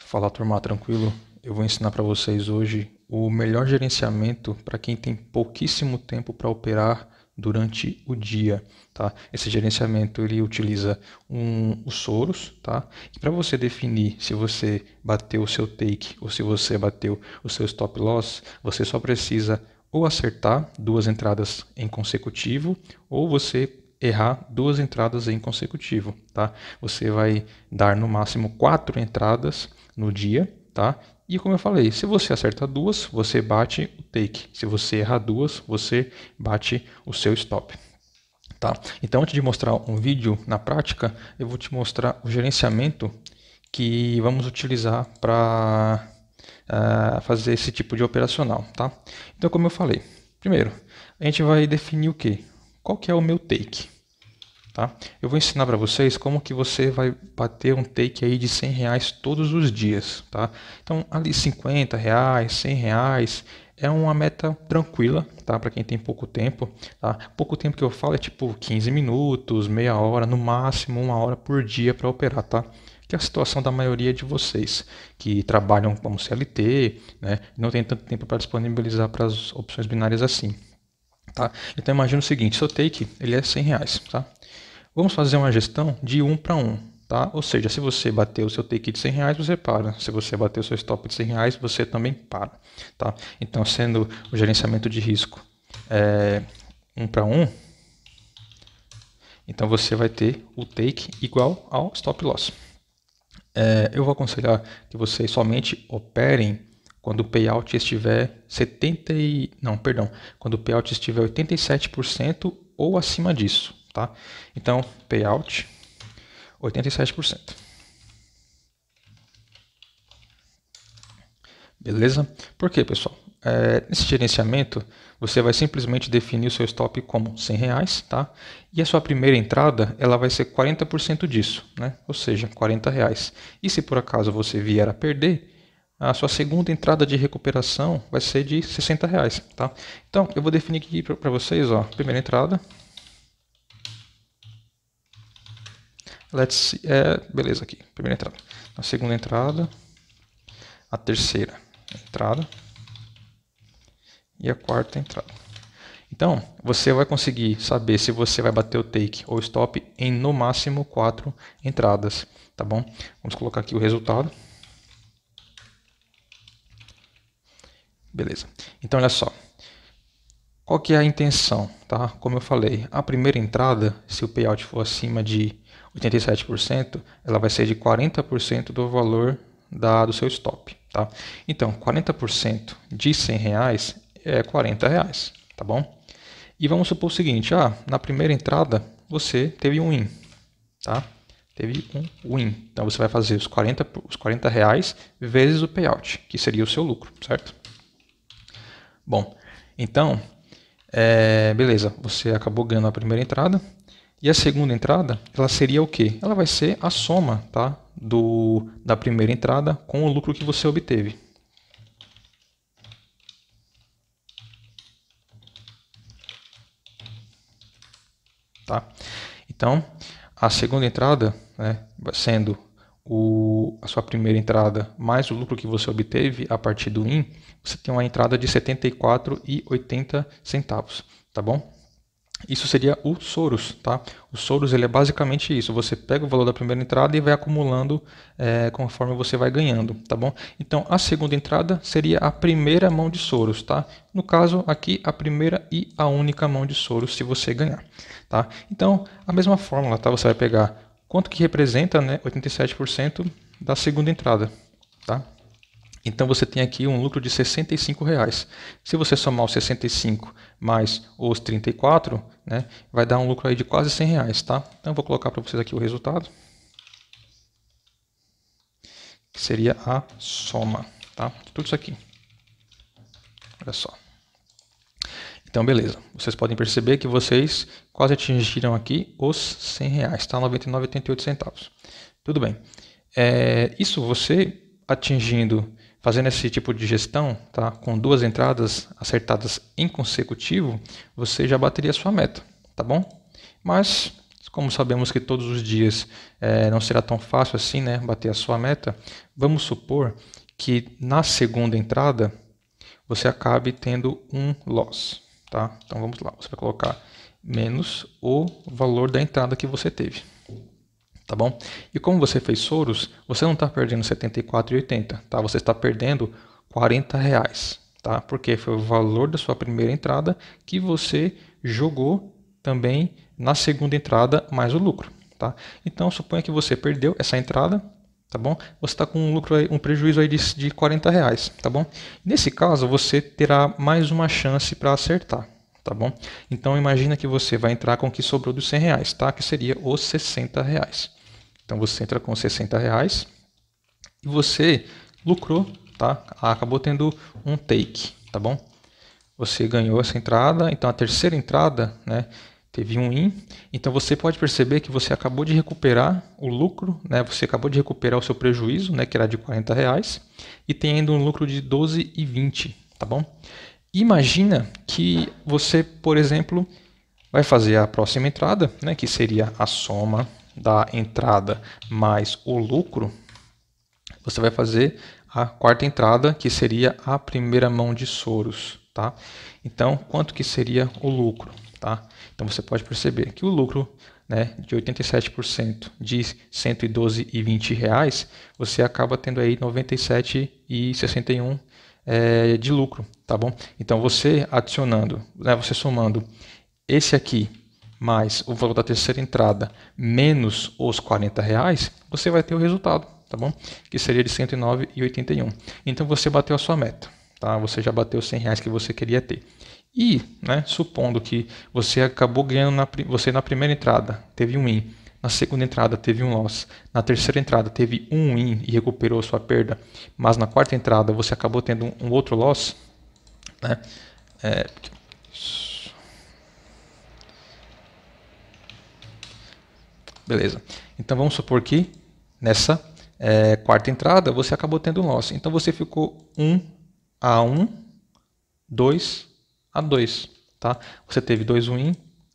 Fala turma, tranquilo? Eu vou ensinar para vocês hoje o melhor gerenciamento para quem tem pouquíssimo tempo para operar durante o dia, tá? Esse gerenciamento ele utiliza um, os soros, tá? E para você definir se você bateu o seu take ou se você bateu o seu stop loss, você só precisa ou acertar duas entradas em consecutivo, ou você errar duas entradas em consecutivo, tá? Você vai dar no máximo quatro entradas no dia, tá? E como eu falei, se você acerta duas, você bate o take. Se você errar duas, você bate o seu stop. Tá? Então, antes de mostrar um vídeo na prática, eu vou te mostrar o gerenciamento que vamos utilizar para uh, ah, fazer esse tipo de operacional. Tá? Então, como eu falei, primeiro, a gente vai definir o que? qual que é o meu take. Tá? Eu vou ensinar para vocês como que você vai bater um take aí de 100 reais todos os dias. Tá? Então ali 50 reais, 100 reais é uma meta tranquila tá? para quem tem pouco tempo. Tá? Pouco tempo que eu falo é tipo 15 minutos, meia hora, no máximo uma hora por dia para operar. Tá? que é a situação da maioria de vocês que trabalham como CLT, né, não tem tanto tempo para disponibilizar para as opções binárias assim. Tá? Então imagina o seguinte, seu take ele é 100 reais. Tá? Vamos fazer uma gestão de 1 para 1. Tá? Ou seja, se você bater o seu take de 100 reais, você para. Se você bater o seu stop de 100 reais, você também para. Tá? Então, sendo o gerenciamento de risco é, 1 para 1, então você vai ter o take igual ao stop loss. É, eu vou aconselhar que vocês somente operem quando o payout estiver 70 e, não, perdão, quando o payout estiver 87% ou acima disso, tá? Então, payout 87%. Beleza? Por que, pessoal? É, nesse gerenciamento, você vai simplesmente definir o seu stop como 100 reais, tá? E a sua primeira entrada, ela vai ser 40% disso, né? Ou seja, 40 reais. E se por acaso você vier a perder, a sua segunda entrada de recuperação vai ser de 60 reais, tá? Então, eu vou definir aqui para vocês, ó, primeira entrada. Let's see, é, beleza aqui, primeira entrada. A segunda entrada, a terceira entrada e a quarta entrada. Então, você vai conseguir saber se você vai bater o take ou stop em no máximo quatro entradas, tá bom? Vamos colocar aqui o resultado. Beleza. Então olha só. Qual que é a intenção, tá? Como eu falei, a primeira entrada, se o payout for acima de 87%, ela vai ser de 40% do valor da, do seu stop, tá? Então, 40% de 100 reais é 40 reais, tá bom? E vamos supor o seguinte, ah, na primeira entrada você teve um win, tá? Teve um win. Então você vai fazer os 40, os 40 reais vezes o payout, que seria o seu lucro, certo? Bom, então, é, beleza, você acabou ganhando a primeira entrada. E a segunda entrada, ela seria o quê? Ela vai ser a soma tá? Do, da primeira entrada com o lucro que você obteve. Tá? Então, a segunda entrada, né, sendo o, a sua primeira entrada mais o lucro que você obteve a partir do IN, você tem uma entrada de 74,80 centavos, tá bom? Isso seria o Soros, tá? O Soros ele é basicamente isso. Você pega o valor da primeira entrada e vai acumulando é, conforme você vai ganhando, tá bom? Então a segunda entrada seria a primeira mão de Soros, tá? No caso aqui a primeira e a única mão de Soros se você ganhar, tá? Então a mesma fórmula, tá? Você vai pegar quanto que representa né, 87% da segunda entrada. Tá? Então você tem aqui um lucro de R$ 65,00. Se você somar os 65,00 mais os R$ né, vai dar um lucro aí de quase R$ 100,00, tá? Então vou colocar para vocês aqui o resultado, que seria a soma, tá? De tudo isso aqui. Olha só. Então, beleza. Vocês podem perceber que vocês quase atingiram aqui os 100 reais, 99,88 tá? centavos. Tudo bem. É, isso você atingindo, fazendo esse tipo de gestão, tá? Com duas entradas acertadas em consecutivo, você já bateria a sua meta, tá bom? Mas como sabemos que todos os dias é, não será tão fácil assim, né, bater a sua meta, vamos supor que na segunda entrada você acabe tendo um loss, Tá? Então vamos lá, você vai colocar menos o valor da entrada que você teve. Tá bom? E como você fez soros, você não está perdendo 74,80, tá? Você está perdendo 40 reais, tá? Porque foi o valor da sua primeira entrada que você jogou também na segunda entrada mais o lucro, tá? Então suponha que você perdeu essa entrada, tá bom? Você está com um lucro, um prejuízo aí de, de 40 reais, tá bom? Nesse caso, você terá mais uma chance para acertar, tá bom? Então imagina que você vai entrar com o que sobrou dos 100 reais, tá? Que seria os 60 reais. Então você entra com 60 reais e você lucrou, tá? Ah, acabou tendo um take, tá bom? Você ganhou essa entrada, então a terceira entrada, né? teve um IN. Então você pode perceber que você acabou de recuperar o lucro, né? Você acabou de recuperar o seu prejuízo, né? Que era de 40 reais e tem ainda um lucro de 12,20, tá bom? Imagina que você, por exemplo, vai fazer a próxima entrada, né? Que seria a soma da entrada mais o lucro. Você vai fazer a quarta entrada, que seria a primeira mão de soros, tá? Então, quanto que seria o lucro? Tá? Então você pode perceber que o lucro né, de 87% de R$ 112,20, reais, você acaba tendo aí 97,61 é, de lucro, tá bom? Então você adicionando, né, você somando esse aqui mais o valor da terceira entrada menos os 40 reais, você vai ter o resultado, tá bom? Que seria de 109,81. Então você bateu a sua meta, tá? Você já bateu os 100 reais que você queria ter. E, né, supondo que você acabou ganhando na, você na primeira entrada, teve um win, na segunda entrada teve um loss, na terceira entrada teve um win e recuperou a sua perda, mas na quarta entrada você acabou tendo um, um outro loss, né? É, beleza. Então vamos supor que nessa é, quarta entrada você acabou tendo um loss. Então você ficou 1 a 1, 2 a 2. Tá? Você teve 2 win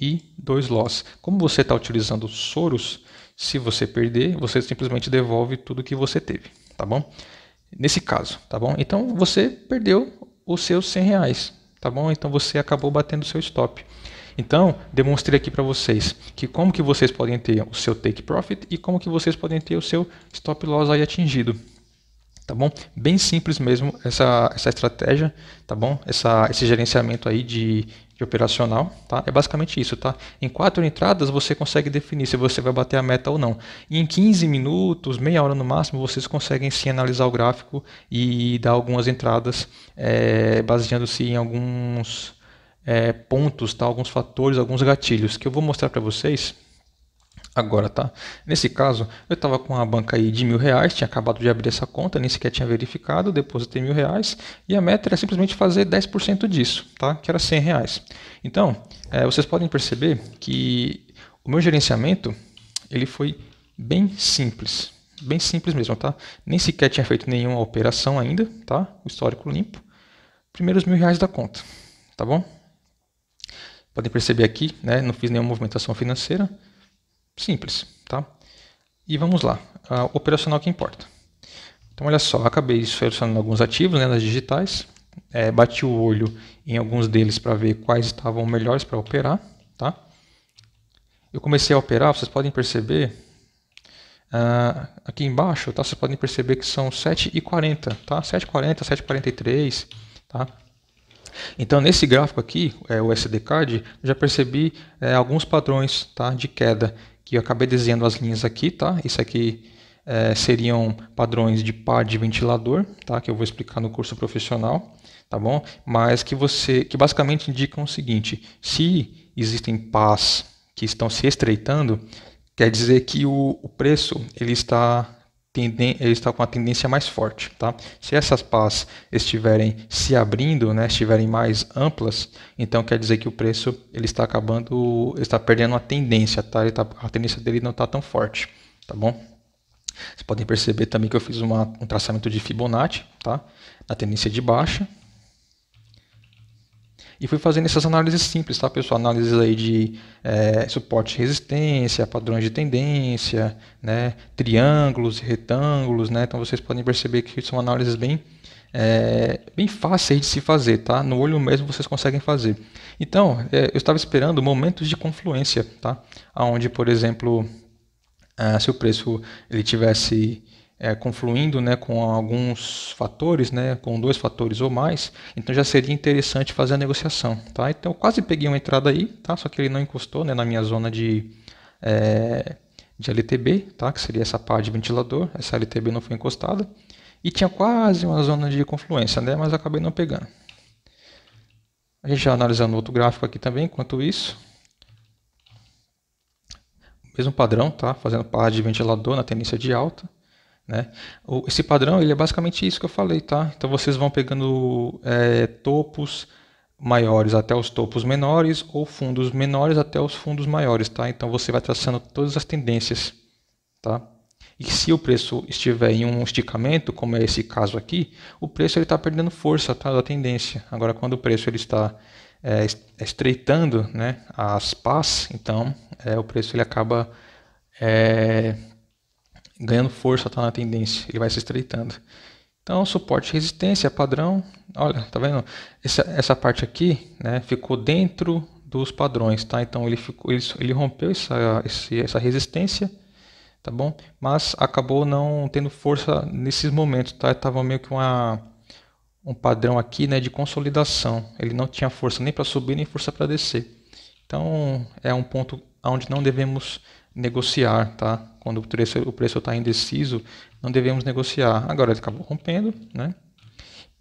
e 2 loss. Como você está utilizando soros, se você perder, você simplesmente devolve tudo que você teve, tá bom? Nesse caso, tá bom? Então você perdeu os seus 100 reais, tá bom? Então você acabou batendo o seu stop. Então, demonstrei aqui para vocês que como que vocês podem ter o seu take profit e como que vocês podem ter o seu stop loss aí atingido, tá bom? Bem simples mesmo essa, essa estratégia, tá bom? Essa, esse gerenciamento aí de, de operacional, tá? É basicamente isso, tá? Em quatro entradas você consegue definir se você vai bater a meta ou não. E em 15 minutos, meia hora no máximo, vocês conseguem sim analisar o gráfico e dar algumas entradas é, baseando-se em alguns é, pontos, tá? Alguns fatores, alguns gatilhos que eu vou mostrar para vocês, Agora tá. Nesse caso, eu estava com a banca aí de mil reais, tinha acabado de abrir essa conta, nem sequer tinha verificado, depositei mil reais e a meta era simplesmente fazer 10% disso, tá? Que era 100 reais. Então, é, vocês podem perceber que o meu gerenciamento ele foi bem simples, bem simples mesmo, tá? Nem sequer tinha feito nenhuma operação ainda, tá? O histórico limpo. Primeiros mil reais da conta, tá bom? Podem perceber aqui, né? Não fiz nenhuma movimentação financeira simples, tá? E vamos lá, operacional que importa. Então olha só, acabei selecionando alguns ativos né, nas digitais, é, bati o olho em alguns deles para ver quais estavam melhores para operar, tá? Eu comecei a operar, vocês podem perceber, uh, aqui embaixo, tá? Vocês podem perceber que são 7,40, tá? 7,40, 7,43, tá? Então, nesse gráfico aqui, é, o SDCAD, já percebi é, alguns padrões tá, de queda que eu acabei desenhando as linhas aqui, tá? Isso aqui é, seriam padrões de par de ventilador, tá? Que eu vou explicar no curso profissional, tá bom? Mas que você, que basicamente indicam o seguinte: se existem pás que estão se estreitando, quer dizer que o, o preço ele está ele está com a tendência mais forte. Tá? Se essas pás estiverem se abrindo, né, estiverem mais amplas, então quer dizer que o preço ele está acabando, ele está perdendo a tendência, tá? Ele tá, a tendência dele não está tão forte, tá bom? Vocês podem perceber também que eu fiz uma, um traçamento de Fibonacci, tá? Na tendência de baixa, e fui fazendo essas análises simples, tá, pessoal? Análises aí de é, suporte e resistência, padrões de tendência, né? triângulos, retângulos, né? Então vocês podem perceber que são análises bem, é, bem fáceis de se fazer, tá? No olho mesmo vocês conseguem fazer. Então, é, eu estava esperando momentos de confluência, tá? Onde, por exemplo, ah, se o preço ele tivesse é, confluindo né, com alguns fatores, né, com dois fatores ou mais, então já seria interessante fazer a negociação. Tá? Então eu quase peguei uma entrada aí, tá? só que ele não encostou né, na minha zona de, é, de LTB, tá? que seria essa parte de ventilador, essa LTB não foi encostada, e tinha quase uma zona de confluência, né, mas acabei não pegando. A gente já analisando outro gráfico aqui também, enquanto isso. Mesmo padrão, tá? fazendo parte de ventilador na tendência de alta né? Esse padrão ele é basicamente isso que eu falei, tá? Então vocês vão pegando é, topos maiores até os topos menores ou fundos menores até os fundos maiores, tá? Então você vai traçando todas as tendências, tá? E se o preço estiver em um esticamento, como é esse caso aqui, o preço está perdendo força tá, da tendência. Agora, quando o preço ele está é, é estreitando né, as pás, então é, o preço ele acaba é, ganhando força, tá na tendência, ele vai se estreitando. Então, suporte e resistência padrão, olha, tá vendo? Essa, essa parte aqui, né, ficou dentro dos padrões, tá? Então, ele, ficou, ele, ele rompeu essa, essa resistência, tá bom? Mas acabou não tendo força nesses momentos, tá? estava meio que uma, um padrão aqui, né, de consolidação. Ele não tinha força nem para subir, nem força para descer. Então, é um ponto onde não devemos negociar, tá? Quando o preço o preço está indeciso, não devemos negociar. Agora ele acabou rompendo, né?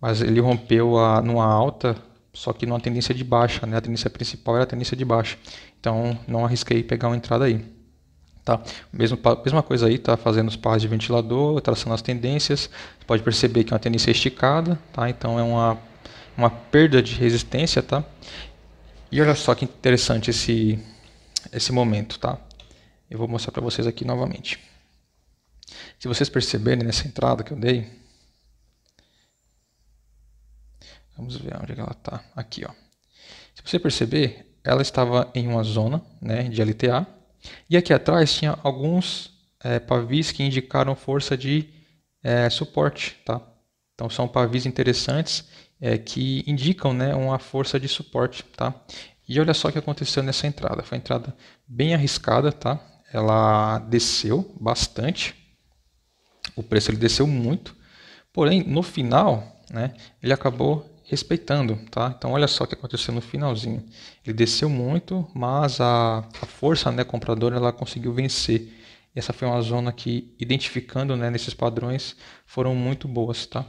Mas ele rompeu a, numa alta, só que numa tendência de baixa, né? A tendência principal era a tendência de baixa. Então não arrisquei pegar uma entrada aí, tá? Mesmo mesma coisa aí, tá? Fazendo os pares de ventilador, traçando as tendências. Você pode perceber que é uma tendência esticada, tá? Então é uma uma perda de resistência, tá? E olha só que interessante esse esse momento, tá? Eu vou mostrar para vocês aqui novamente. Se vocês perceberem nessa entrada que eu dei, vamos ver onde é ela está. Aqui, ó. Se você perceber, ela estava em uma zona né, de LTA e aqui atrás tinha alguns é, pavis que indicaram força de é, suporte, tá? Então são pavis interessantes é, que indicam né, uma força de suporte, tá? E olha só o que aconteceu nessa entrada. Foi uma entrada bem arriscada, tá? ela desceu bastante. O preço ele desceu muito. Porém, no final, né, ele acabou respeitando, tá? Então olha só o que aconteceu no finalzinho. Ele desceu muito, mas a, a força né, compradora ela conseguiu vencer. E essa foi uma zona que identificando né, nesses padrões foram muito boas, tá?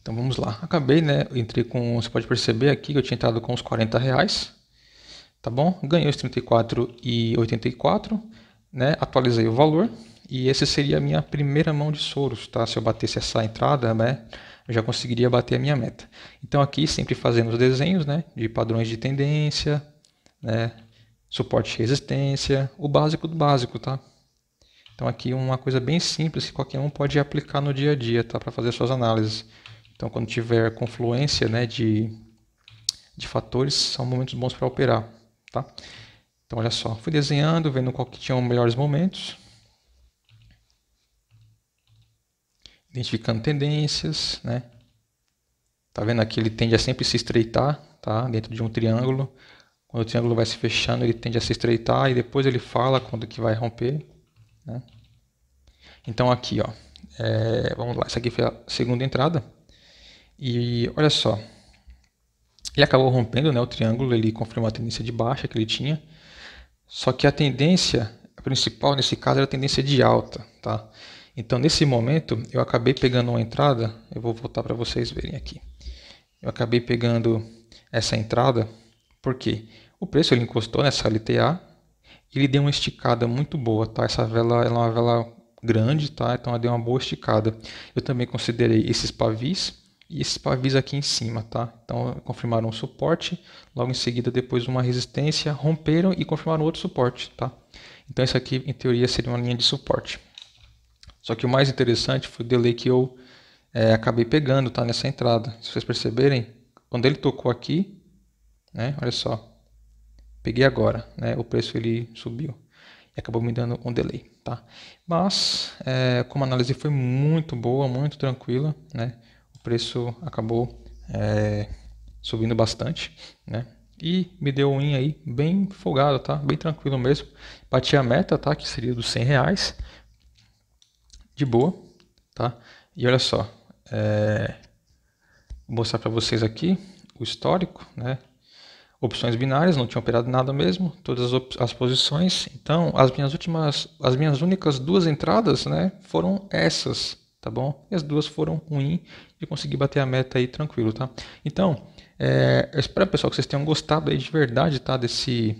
Então vamos lá. Acabei, né? Entrei com, você pode perceber aqui que eu tinha entrado com os 40 reais, tá bom? Ganhei os 34,84, né? Atualizei o valor e esse seria a minha primeira mão de soros, tá? Se eu batesse essa entrada, né, eu já conseguiria bater a minha meta. Então aqui sempre fazendo os desenhos, né, de padrões de tendência, né, suporte e resistência, o básico do básico, tá? Então aqui uma coisa bem simples que qualquer um pode aplicar no dia a dia, tá, para fazer suas análises. Então quando tiver confluência, né, de de fatores, são momentos bons para operar. Tá? Então, olha só, fui desenhando, vendo qual que tinha os melhores momentos. Identificando tendências, né? Tá vendo aqui, ele tende a sempre se estreitar, tá? Dentro de um triângulo. Quando o triângulo vai se fechando, ele tende a se estreitar e depois ele fala quando que vai romper, né? Então aqui, ó, é, vamos lá, essa aqui foi a segunda entrada. E olha só, ele acabou rompendo né, o triângulo, ele confirmou a tendência de baixa que ele tinha. Só que a tendência principal nesse caso era a tendência de alta. Tá? Então nesse momento eu acabei pegando uma entrada, eu vou voltar para vocês verem aqui. Eu acabei pegando essa entrada porque o preço ele encostou nessa LTA, ele deu uma esticada muito boa, tá? Essa vela é uma vela grande, tá? Então ela deu uma boa esticada. Eu também considerei esses pavis e esse aviso aqui em cima, tá? Então confirmaram um suporte, logo em seguida depois uma resistência, romperam e confirmaram outro suporte, tá? Então isso aqui em teoria seria uma linha de suporte. Só que o mais interessante foi o delay que eu é, acabei pegando, tá? Nessa entrada, se vocês perceberem, quando ele tocou aqui, né? Olha só, peguei agora, né? O preço ele subiu e acabou me dando um delay, tá? Mas é, como a análise foi muito boa, muito tranquila, né? preço acabou é, subindo bastante, né? E me deu um in aí bem folgado, tá? Bem tranquilo mesmo. Bati a meta, tá? Que seria dos 100 reais. De boa, tá? E olha só, é... vou mostrar para vocês aqui o histórico, né? Opções binárias, não tinha operado nada mesmo, todas as, as posições. Então, as minhas últimas, as minhas únicas duas entradas, né, foram essas, tá bom? E as duas foram ruim e consegui bater a meta aí tranquilo, tá? Então, é, eu espero, pessoal, que vocês tenham gostado aí de verdade, tá? Desse,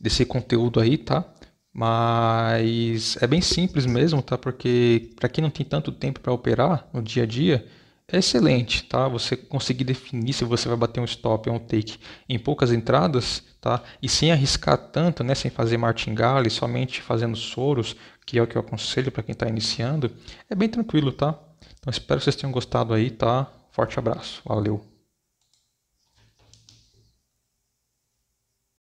desse conteúdo aí, tá? Mas é bem simples mesmo, tá? Porque para quem não tem tanto tempo para operar no dia a dia, é excelente, tá? Você conseguir definir se você vai bater um stop ou um take em poucas entradas, tá? E sem arriscar tanto, né? Sem fazer martingale, somente fazendo soros, que é o que eu aconselho para quem está iniciando, é bem tranquilo, tá? Então espero que vocês tenham gostado aí, tá? Forte abraço, valeu!